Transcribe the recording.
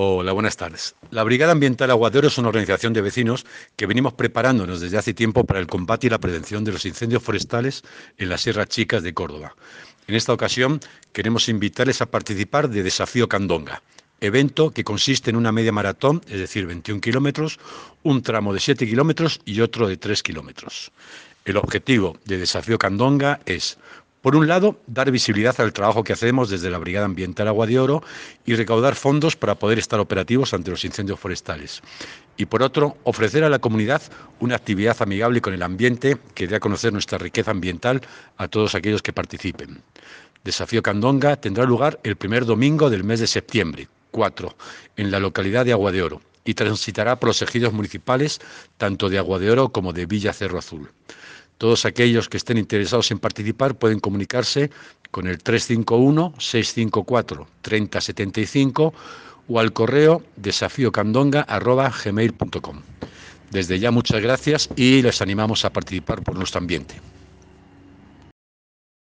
Hola, buenas tardes. La Brigada Ambiental Aguadero es una organización de vecinos que venimos preparándonos desde hace tiempo para el combate y la prevención de los incendios forestales en las Sierras Chicas de Córdoba. En esta ocasión queremos invitarles a participar de Desafío Candonga, evento que consiste en una media maratón, es decir, 21 kilómetros, un tramo de 7 kilómetros y otro de 3 kilómetros. El objetivo de Desafío Candonga es por un lado, dar visibilidad al trabajo que hacemos desde la Brigada Ambiental Agua de Oro y recaudar fondos para poder estar operativos ante los incendios forestales. Y por otro, ofrecer a la comunidad una actividad amigable con el ambiente que dé a conocer nuestra riqueza ambiental a todos aquellos que participen. Desafío Candonga tendrá lugar el primer domingo del mes de septiembre, 4, en la localidad de Agua de Oro, y transitará por los ejidos municipales tanto de Agua de Oro como de Villa Cerro Azul. Todos aquellos que estén interesados en participar pueden comunicarse con el 351-654-3075 o al correo desafiocandonga.gmail.com. Desde ya muchas gracias y les animamos a participar por nuestro ambiente.